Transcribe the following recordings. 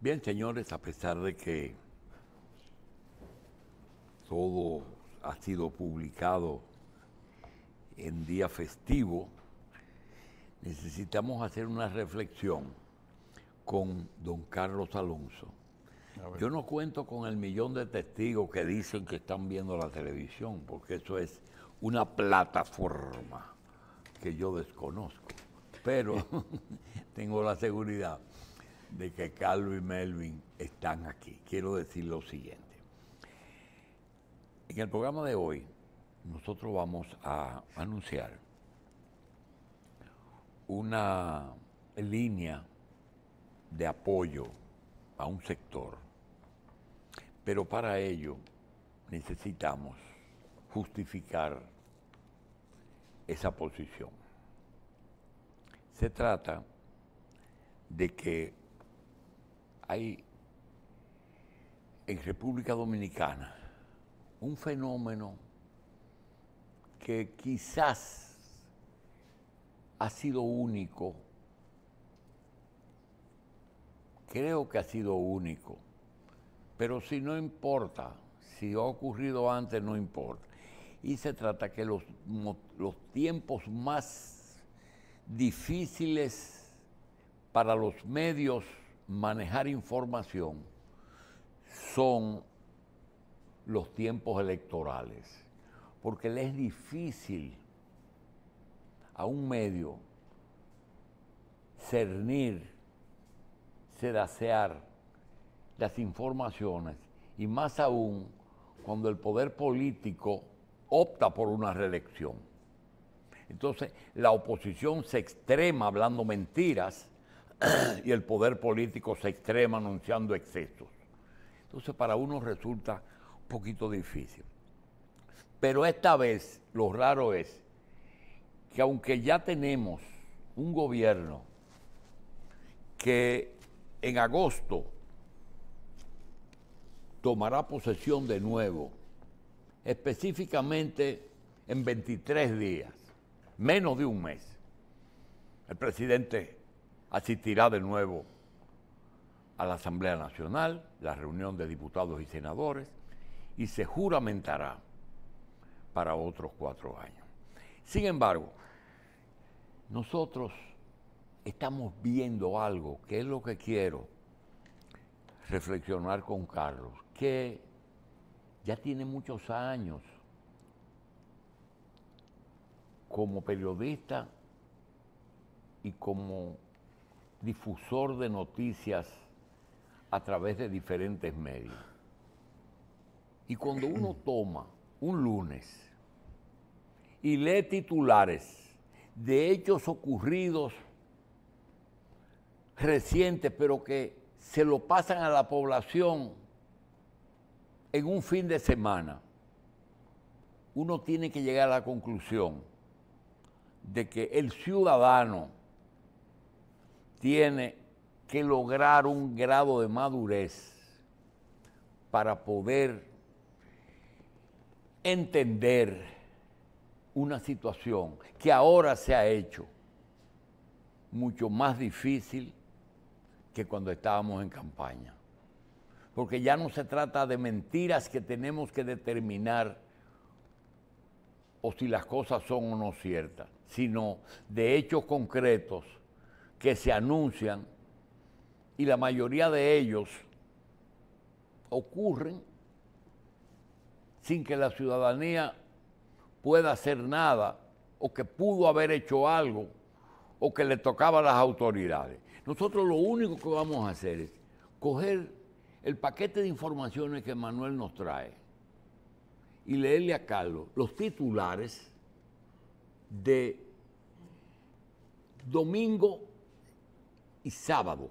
Bien, señores, a pesar de que todo ha sido publicado en día festivo, necesitamos hacer una reflexión con don Carlos Alonso. Yo no cuento con el millón de testigos que dicen que están viendo la televisión, porque eso es una plataforma que yo desconozco, pero tengo la seguridad de que Calvo y Melvin están aquí. Quiero decir lo siguiente. En el programa de hoy, nosotros vamos a anunciar una línea de apoyo a un sector, pero para ello necesitamos justificar esa posición. Se trata de que hay en República Dominicana un fenómeno que quizás ha sido único, creo que ha sido único, pero si no importa, si ha ocurrido antes no importa. Y se trata que los, los tiempos más difíciles para los medios manejar información son los tiempos electorales, porque le es difícil a un medio cernir, sedasear las informaciones y más aún cuando el poder político opta por una reelección. Entonces la oposición se extrema hablando mentiras y el poder político se extrema anunciando excesos. Entonces para uno resulta un poquito difícil. Pero esta vez lo raro es que aunque ya tenemos un gobierno que en agosto tomará posesión de nuevo, específicamente en 23 días, menos de un mes. El presidente asistirá de nuevo a la Asamblea Nacional, la reunión de diputados y senadores, y se juramentará para otros cuatro años. Sin embargo, nosotros estamos viendo algo, que es lo que quiero reflexionar con Carlos, que ya tiene muchos años como periodista y como difusor de noticias a través de diferentes medios. Y cuando uno toma un lunes y lee titulares de hechos ocurridos recientes, pero que se lo pasan a la población en un fin de semana, uno tiene que llegar a la conclusión de que el ciudadano tiene que lograr un grado de madurez para poder entender una situación que ahora se ha hecho mucho más difícil que cuando estábamos en campaña. Porque ya no se trata de mentiras que tenemos que determinar o si las cosas son o no ciertas, sino de hechos concretos que se anuncian y la mayoría de ellos ocurren sin que la ciudadanía pueda hacer nada o que pudo haber hecho algo o que le tocaba a las autoridades. Nosotros lo único que vamos a hacer es coger el paquete de informaciones que Manuel nos trae y leerle a Carlos los titulares de domingo sábado,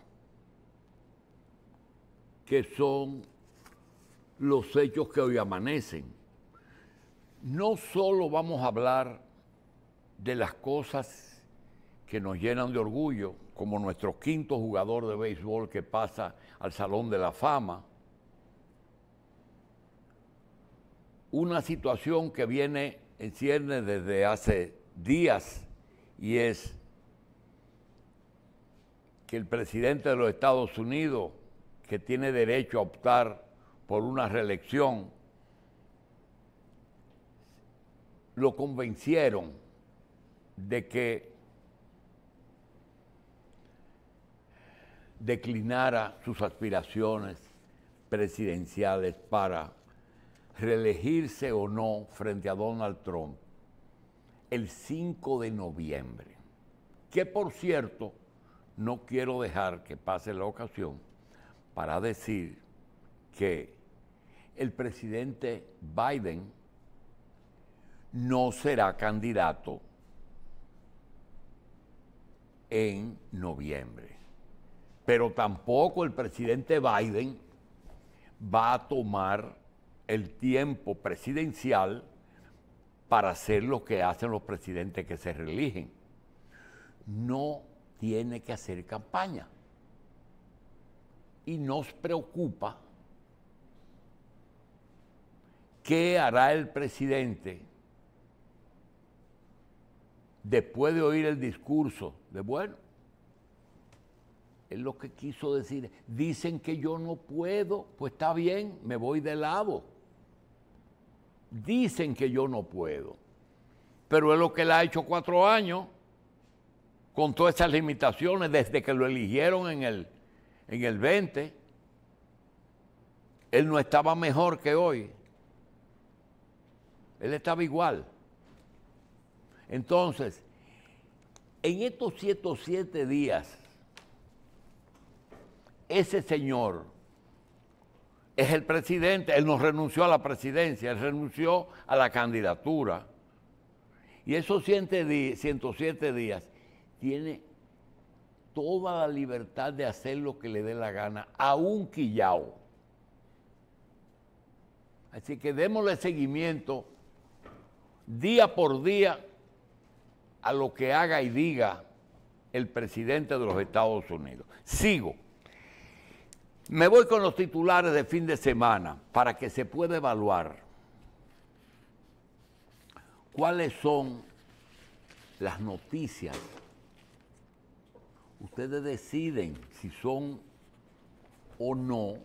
que son los hechos que hoy amanecen. No solo vamos a hablar de las cosas que nos llenan de orgullo, como nuestro quinto jugador de béisbol que pasa al Salón de la Fama, una situación que viene en ciernes desde hace días y es que el presidente de los Estados Unidos, que tiene derecho a optar por una reelección, lo convencieron de que declinara sus aspiraciones presidenciales para reelegirse o no frente a Donald Trump el 5 de noviembre. Que por cierto, no quiero dejar que pase la ocasión para decir que el presidente Biden no será candidato en noviembre. Pero tampoco el presidente Biden va a tomar el tiempo presidencial para hacer lo que hacen los presidentes que se reeligen. No tiene que hacer campaña. Y nos preocupa qué hará el presidente después de oír el discurso de, bueno, es lo que quiso decir, dicen que yo no puedo, pues está bien, me voy de lado. Dicen que yo no puedo, pero es lo que le ha hecho cuatro años con todas esas limitaciones desde que lo eligieron en el, en el 20. Él no estaba mejor que hoy. Él estaba igual. Entonces, en estos 107 días, ese señor es el presidente, él no renunció a la presidencia, él renunció a la candidatura. Y esos 107 días, tiene toda la libertad de hacer lo que le dé la gana, a un quillao. Así que démosle seguimiento día por día a lo que haga y diga el presidente de los Estados Unidos. Sigo. Me voy con los titulares de fin de semana para que se pueda evaluar cuáles son las noticias ustedes deciden si son o no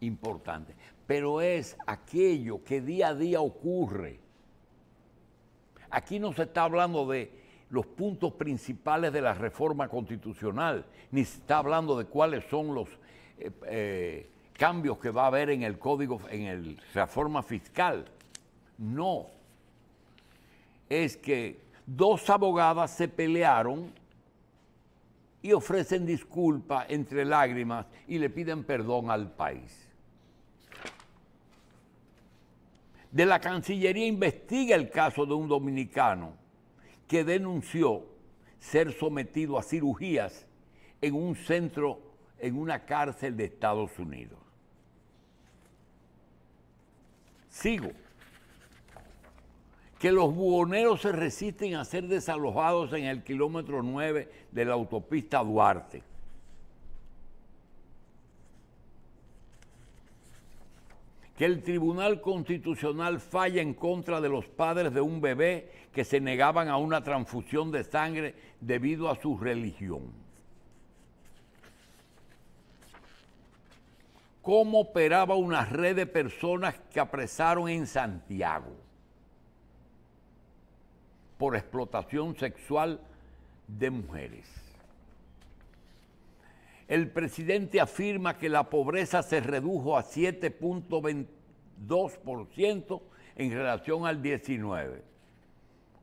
importantes, pero es aquello que día a día ocurre. Aquí no se está hablando de los puntos principales de la reforma constitucional, ni se está hablando de cuáles son los eh, eh, cambios que va a haber en el código, en la reforma fiscal. No. Es que dos abogadas se pelearon y ofrecen disculpa entre lágrimas y le piden perdón al país. De la Cancillería investiga el caso de un dominicano que denunció ser sometido a cirugías en un centro, en una cárcel de Estados Unidos. Sigo que los buhoneros se resisten a ser desalojados en el kilómetro 9 de la autopista Duarte. que el Tribunal Constitucional falla en contra de los padres de un bebé que se negaban a una transfusión de sangre debido a su religión. ¿Cómo operaba una red de personas que apresaron en Santiago? por explotación sexual de mujeres. El presidente afirma que la pobreza se redujo a 7.22% en relación al 19.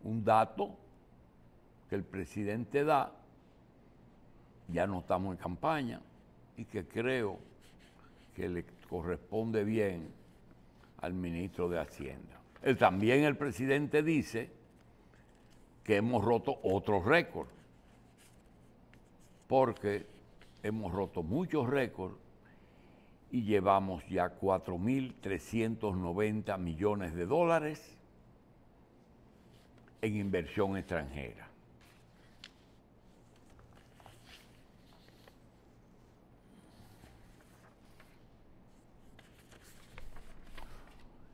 Un dato que el presidente da, ya no estamos en campaña y que creo que le corresponde bien al ministro de Hacienda. también el presidente dice que hemos roto otros récords, porque hemos roto muchos récords y llevamos ya 4.390 millones de dólares en inversión extranjera.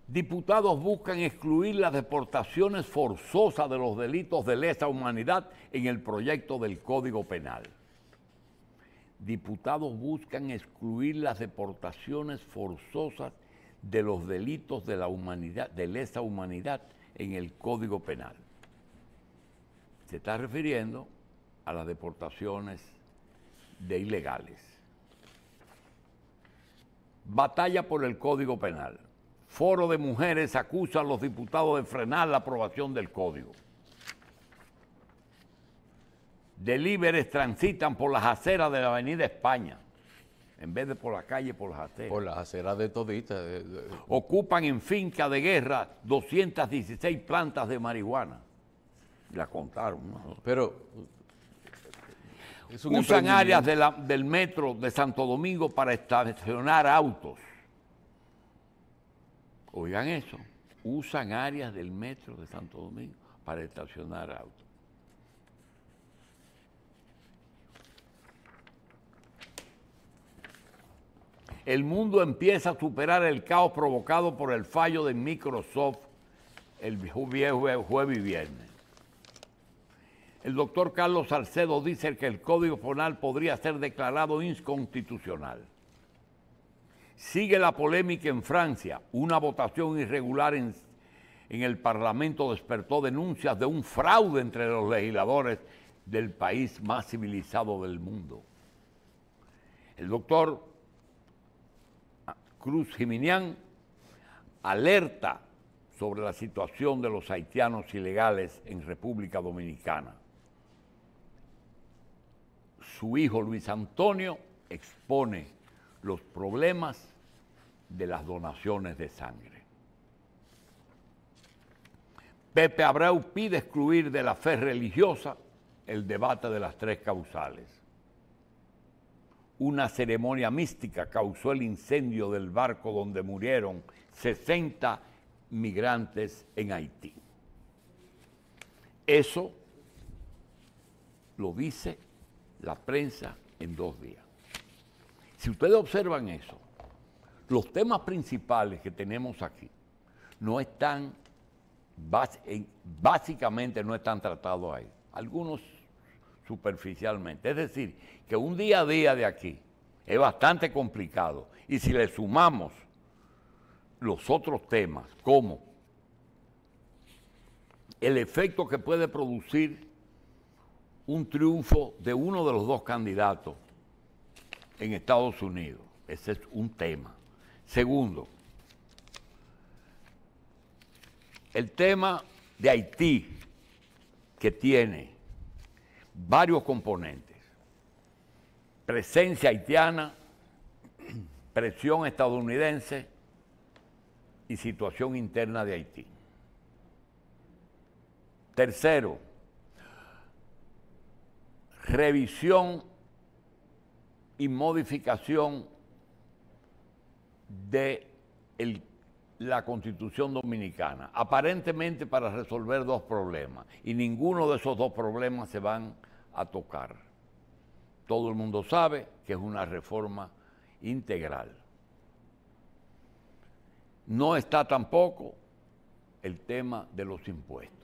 Diputados buscan excluir las deportaciones forzosas de los delitos de lesa humanidad en el proyecto del Código Penal. Diputados buscan excluir las deportaciones forzosas de los delitos de, la humanidad, de lesa humanidad en el Código Penal. Se está refiriendo a las deportaciones de ilegales. Batalla por el Código Penal Foro de Mujeres acusa a los diputados de frenar la aprobación del código. Delíberes transitan por las aceras de la Avenida España, en vez de por la calle, por las aceras. Por las aceras de toditas. Ocupan en finca de guerra 216 plantas de marihuana. La contaron. ¿no? Pero usan áreas del metro de Santo Domingo para estacionar autos oigan eso, usan áreas del metro de Santo Domingo para estacionar autos. El mundo empieza a superar el caos provocado por el fallo de Microsoft el jueves y viernes. El doctor Carlos Salcedo dice que el Código Penal podría ser declarado inconstitucional. Sigue la polémica en Francia. Una votación irregular en, el Parlamento despertó denuncias de un fraude entre los legisladores del país más civilizado del mundo. El doctor Cruz Jiminián alerta sobre la situación de los haitianos ilegales en República Dominicana. Su hijo Luis Antonio expone los problemas de las donaciones de sangre. Pepe Abreu pide excluir de la fe religiosa el debate de las tres causales. Una ceremonia mística causó el incendio del barco donde murieron 60 migrantes en Haití. Eso lo dice la prensa en dos días. Si ustedes observan eso, los temas principales que tenemos aquí no están, básicamente no están tratados ahí, algunos superficialmente. Es decir, que un día a día de aquí es bastante complicado y si le sumamos los otros temas, como el efecto que puede producir un triunfo de uno de los dos candidatos en Estados Unidos. Ese es un tema. Segundo, el tema de Haití, que tiene varios componentes. Presencia haitiana, presión estadounidense y situación interna de Haití. Tercero, revisión y modificación de la constitución dominicana, aparentemente para resolver dos problemas, y ninguno de esos dos problemas se van a tocar. Todo el mundo sabe que es una reforma integral. No está tampoco el tema de los impuestos,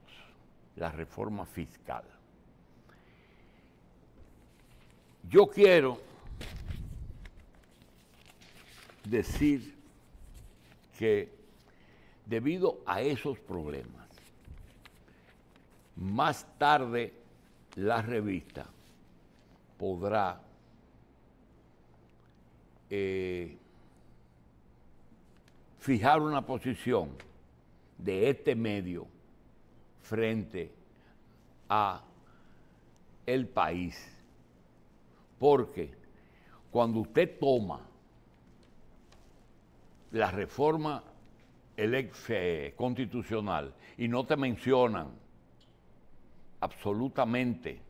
la reforma fiscal. Yo quiero decir que debido a esos problemas, más tarde la revista podrá eh, fijar una posición de este medio frente a el país. Porque cuando usted toma la reforma eh, constitucional y no te mencionan absolutamente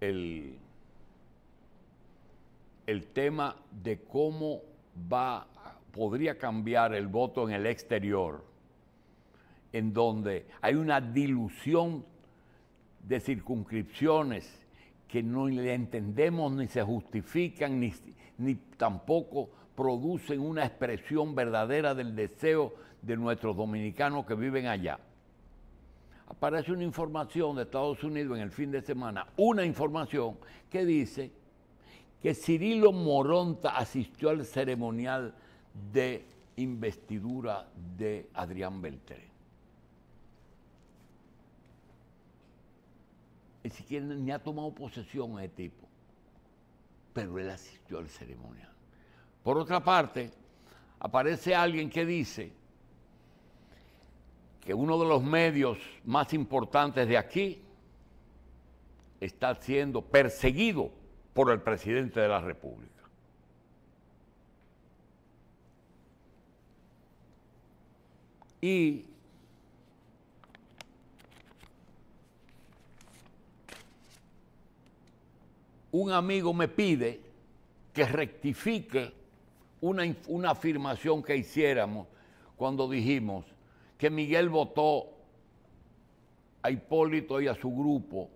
el, el tema de cómo va, podría cambiar el voto en el exterior, en donde hay una dilución de circunscripciones que no le entendemos ni se justifican ni, tampoco producen una expresión verdadera del deseo de nuestros dominicanos que viven allá. Aparece una información de Estados Unidos en el fin de semana, una información que dice que Cirilo Moronta asistió al ceremonial de investidura de Adrián Beltré. ni siquiera ni ha tomado posesión a ese tipo, pero él asistió al ceremonial. Por otra parte, aparece alguien que dice que uno de los medios más importantes de aquí está siendo perseguido por el presidente de la República. Y un amigo me pide que rectifique una, afirmación que hiciéramos cuando dijimos que Miguel votó a Hipólito y a su grupo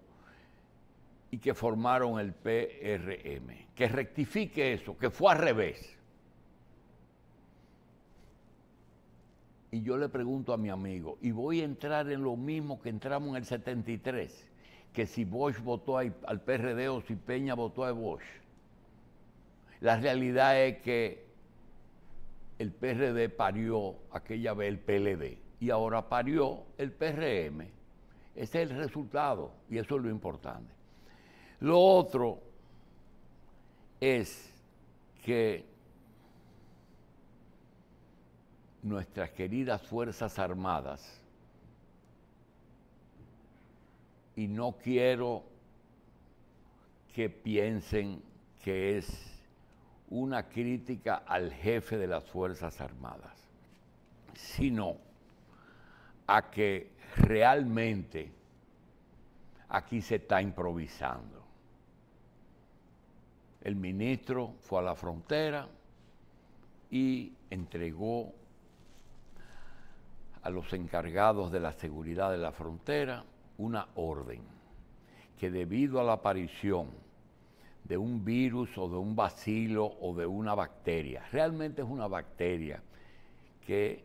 y que formaron el PRM. Que rectifique eso, que fue al revés. Y yo le pregunto a mi amigo, y voy a entrar en lo mismo que entramos en el 73 que si Bosch votó al PRD o si Peña votó a Bosch. La realidad es que el PRD parió aquella vez el PLD y ahora parió el PRM. Ese es el resultado y eso es lo importante. Lo otro es que nuestras queridas Fuerzas Armadas y no quiero que piensen que es una crítica al jefe de las Fuerzas Armadas, sino a que realmente aquí se está improvisando. El ministro fue a la frontera y entregó a los encargados de la seguridad de la frontera una orden que debido a la aparición de un virus o de un bacilo o de una bacteria, realmente es una bacteria que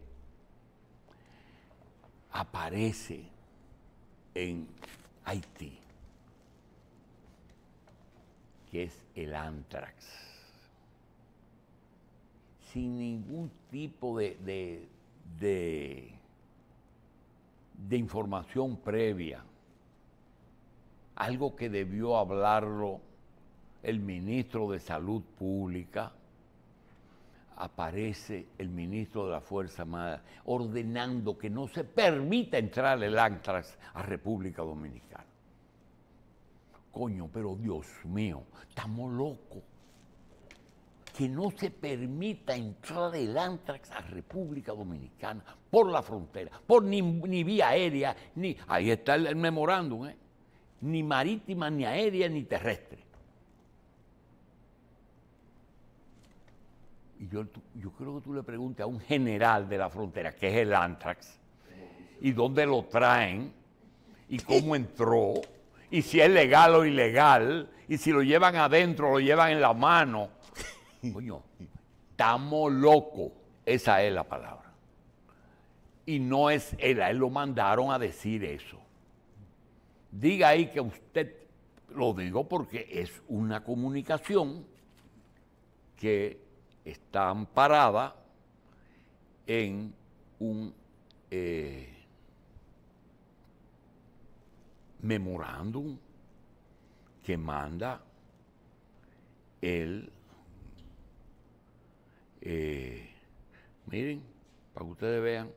aparece en Haití, que es el antrax, sin ningún tipo de de información previa, algo que debió hablarlo el ministro de Salud Pública, aparece el ministro de la Fuerza Armada ordenando que no se permita entrar el Antras a República Dominicana. Coño, pero Dios mío, estamos locos que no se permita entrar el antrax a República Dominicana por la frontera, por ni, vía aérea, ni ahí está el, memorándum, ¿eh? ni marítima, ni aérea, ni terrestre. Y yo, yo creo que tú le preguntes a un general de la frontera qué es el antrax y dónde lo traen y cómo entró y si es legal o ilegal y si lo llevan adentro, lo llevan en la mano Coño, estamos locos. Esa es la palabra. Y no es él, a él lo mandaron a decir eso. Diga ahí que usted, lo digo porque es una comunicación que está amparada en un eh, memorándum que manda el eh, miren, para que ustedes vean,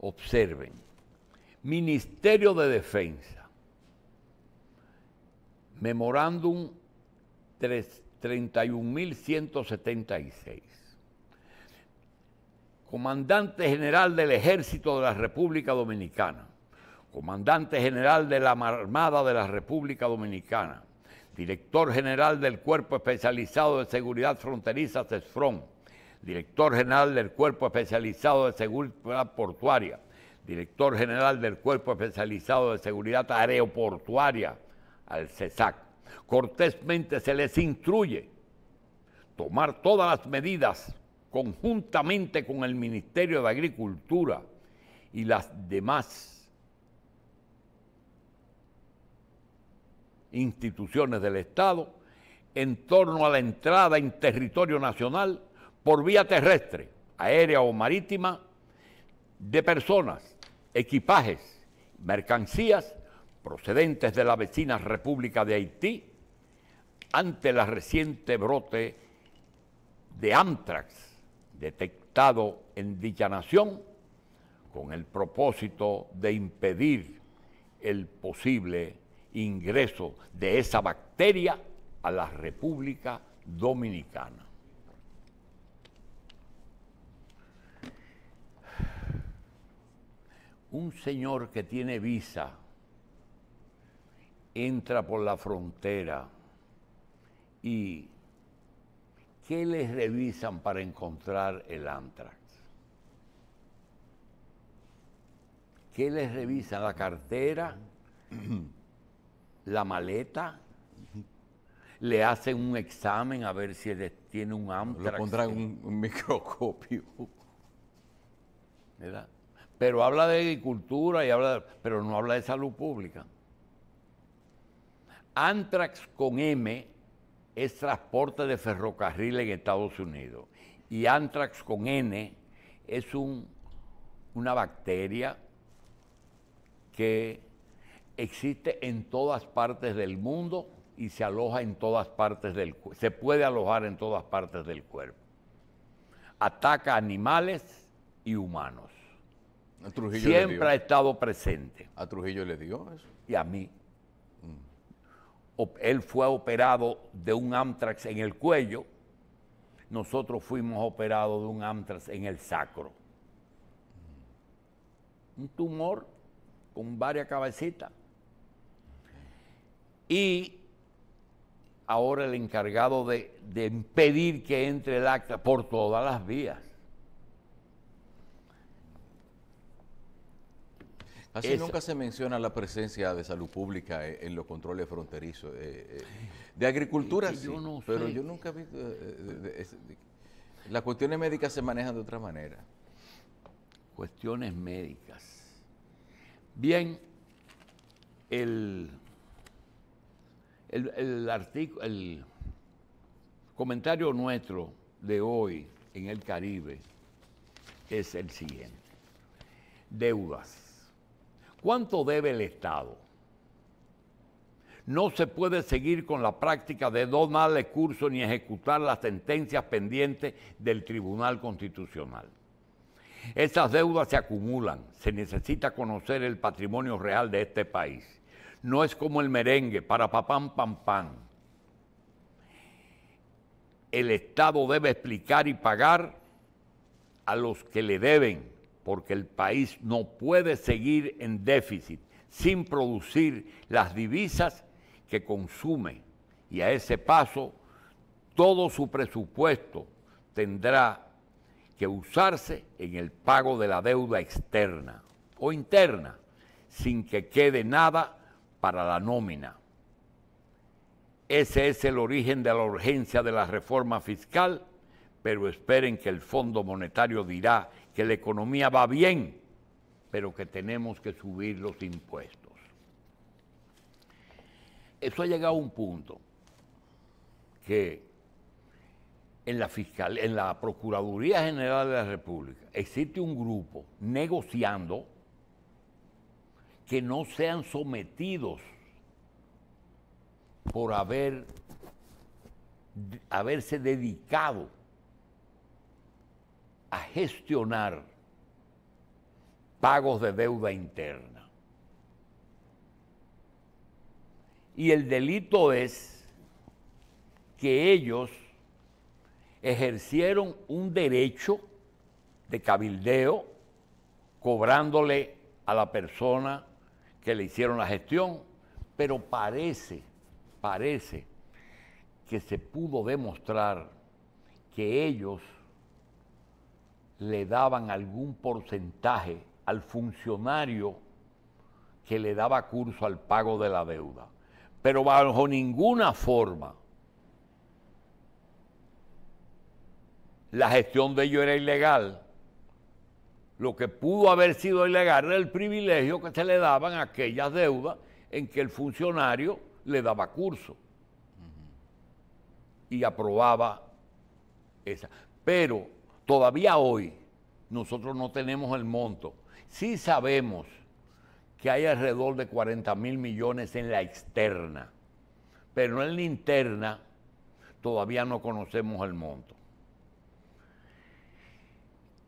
observen, Ministerio de Defensa, memorándum 31.176, comandante general del Ejército de la República Dominicana, comandante general de la Armada de la República Dominicana, director general del Cuerpo Especializado de Seguridad Fronteriza, CESFRON, director general del Cuerpo Especializado de Seguridad Portuaria, director general del Cuerpo Especializado de Seguridad Aeroportuaria, al CESAC. Cortésmente se les instruye tomar todas las medidas conjuntamente con el Ministerio de Agricultura y las demás instituciones del Estado en torno a la entrada en territorio nacional por vía terrestre, aérea o marítima de personas, equipajes, mercancías procedentes de la vecina República de Haití ante el reciente brote de antrax detectado en dicha nación con el propósito de impedir el posible ingreso de esa bacteria a la República Dominicana. Un señor que tiene visa entra por la frontera y ¿qué les revisan para encontrar el antrax? ¿Qué les revisan? ¿La cartera? la maleta, le hacen un examen a ver si tiene un amplio. Le pondrán un, microscopio. Pero habla de agricultura y habla, pero no habla de salud pública. Antrax con M es transporte de ferrocarril en Estados Unidos. Y antrax con N es una bacteria que existe en todas partes del mundo y se aloja en todas partes del cuerpo. se puede alojar en todas partes del cuerpo. Ataca animales y humanos. A Siempre ha estado presente. ¿A Trujillo le dio eso? Y a mí. Mm. Él fue operado de un Amtrax en el cuello. Nosotros fuimos operados de un Amtrax en el sacro. Mm. Un tumor con varias cabecitas y ahora el encargado de, impedir que entre el acta por todas las vías. Así nunca se menciona la presencia de salud pública eh, en, los controles fronterizos. Eh, eh, de agricultura sí, pero yo nunca he visto... las cuestiones médicas se manejan de otra manera. Cuestiones médicas. Bien, el el, comentario nuestro de hoy en el Caribe es el siguiente. Deudas. ¿Cuánto debe el Estado? No se puede seguir con la práctica de no darle curso ni ejecutar las sentencias pendientes del Tribunal Constitucional. Esas deudas se acumulan. Se necesita conocer el patrimonio real de este país no es como el merengue, para papán, pam, pam. El Estado debe explicar y pagar a los que le deben, porque el país no puede seguir en déficit sin producir las divisas que consume. Y a ese paso, todo su presupuesto tendrá que usarse en el pago de la deuda externa o interna, sin que quede nada para la nómina. Ese es el origen de la urgencia de la reforma fiscal, pero esperen que el Fondo Monetario dirá que la economía va bien, pero que tenemos que subir los impuestos. Eso ha llegado a un punto que en la, fiscal, en la Procuraduría General de la República existe un grupo negociando que no sean sometidos por haber, haberse dedicado a gestionar pagos de deuda interna. Y el delito es que ellos ejercieron un derecho de cabildeo cobrándole a la persona que le hicieron la gestión, pero parece, parece que se pudo demostrar que ellos le daban algún porcentaje al funcionario que le daba curso al pago de la deuda. Pero bajo ninguna forma la gestión de ellos era ilegal lo que pudo haber sido ilegal era el privilegio que se le daban a aquellas deudas en que el funcionario le daba curso y aprobaba esa. Pero todavía hoy nosotros no tenemos el monto. Sí sabemos que hay alrededor de 40 mil millones en la externa, pero en la interna todavía no conocemos el monto.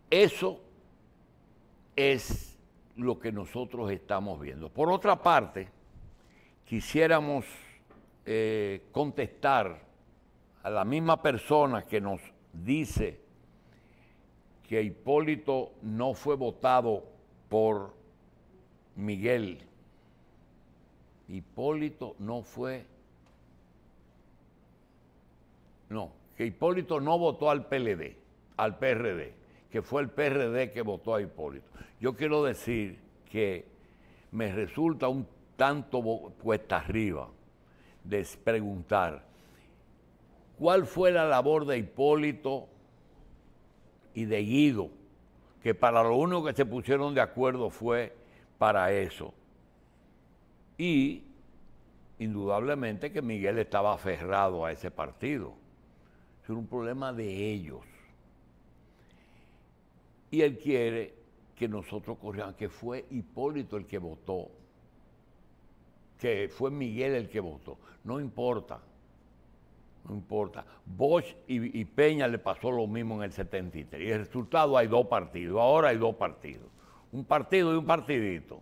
Eso es lo que nosotros estamos viendo. Por otra parte, quisiéramos eh, contestar a la misma persona que nos dice que Hipólito no fue votado por Miguel. Hipólito no fue... No, que Hipólito no votó al PLD, al PRD que fue el PRD que votó a Hipólito. Yo quiero decir que me resulta un tanto cuesta arriba de preguntar cuál fue la labor de Hipólito y de Guido, que para lo único que se pusieron de acuerdo fue para eso. Y indudablemente que Miguel estaba aferrado a ese partido. Es un problema de ellos. Y él quiere que nosotros corramos, que fue Hipólito el que votó, que fue Miguel el que votó. No importa, no importa. Bosch y, y Peña le pasó lo mismo en el 73. Y el resultado hay dos partidos, ahora hay dos partidos. Un partido y un partidito.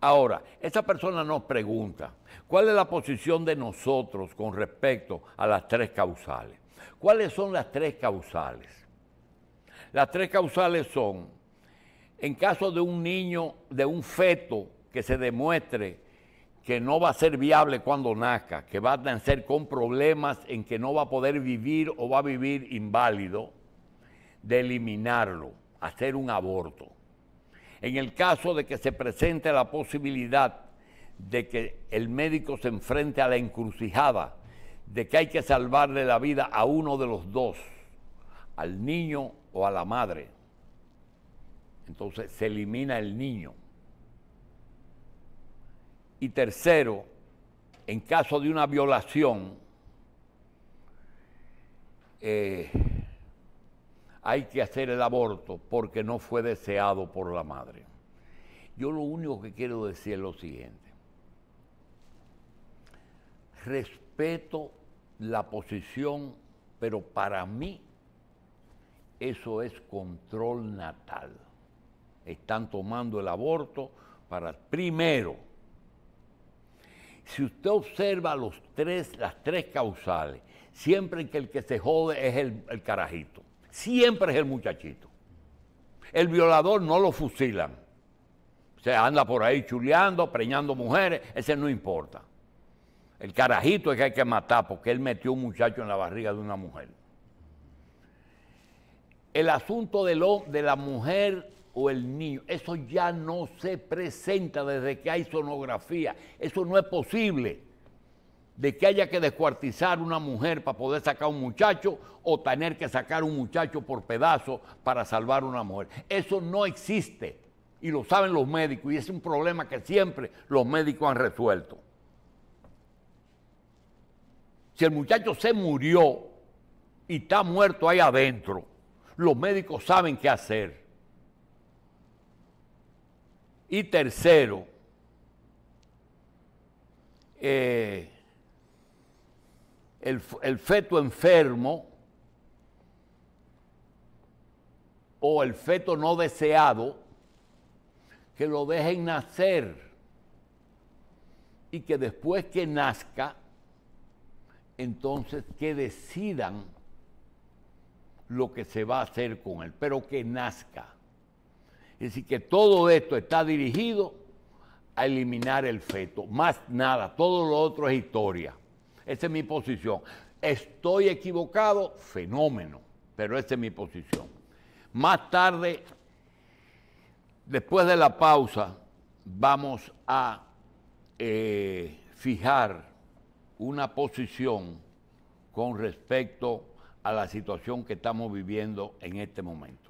Ahora, esta persona nos pregunta, ¿cuál es la posición de nosotros con respecto a las tres causales? ¿Cuáles son las tres causales? Las tres causales son, en caso de un niño, de un feto que se demuestre que no va a ser viable cuando nazca, que va a nacer con problemas en que no va a poder vivir o va a vivir inválido, de eliminarlo, hacer un aborto. En el caso de que se presente la posibilidad de que el médico se enfrente a la encrucijada, de que hay que salvarle la vida a uno de los dos, al niño o a la madre. Entonces se elimina el niño. Y tercero, en caso de una violación, eh, hay que hacer el aborto porque no fue deseado por la madre. Yo lo único que quiero decir es lo siguiente. Respeto la posición, pero para mí eso es control natal. Están tomando el aborto para primero. Si usted observa los tres, las tres causales, siempre que el que se jode es el, carajito, siempre es el muchachito. El violador no lo fusilan. O sea, anda por ahí chuleando, preñando mujeres, ese no importa. El carajito es que hay que matar porque él metió un muchacho en la barriga de una mujer el asunto de, la mujer o el niño, eso ya no se presenta desde que hay sonografía, eso no es posible de que haya que descuartizar una mujer para poder sacar un muchacho o tener que sacar un muchacho por pedazo para salvar una mujer. Eso no existe y lo saben los médicos y es un problema que siempre los médicos han resuelto. Si el muchacho se murió y está muerto ahí adentro, los médicos saben qué hacer. Y tercero, eh, el, el feto enfermo o el feto no deseado, que lo dejen nacer y que después que nazca, entonces que decidan lo que se va a hacer con él, pero que nazca. Es decir, que todo esto está dirigido a eliminar el feto, más nada, todo lo otro es historia. Esa es mi posición. Estoy equivocado, fenómeno, pero esa es mi posición. Más tarde, después de la pausa, vamos a eh, fijar una posición con respecto a la situación que estamos viviendo en este momento.